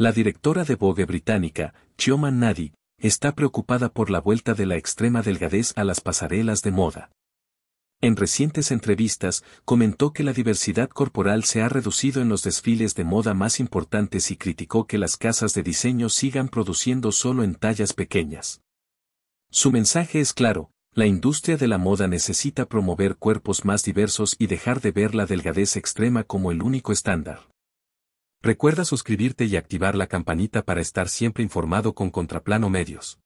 La directora de Vogue británica, Chioma Nadi, está preocupada por la vuelta de la extrema delgadez a las pasarelas de moda. En recientes entrevistas, comentó que la diversidad corporal se ha reducido en los desfiles de moda más importantes y criticó que las casas de diseño sigan produciendo solo en tallas pequeñas. Su mensaje es claro, la industria de la moda necesita promover cuerpos más diversos y dejar de ver la delgadez extrema como el único estándar. Recuerda suscribirte y activar la campanita para estar siempre informado con Contraplano Medios.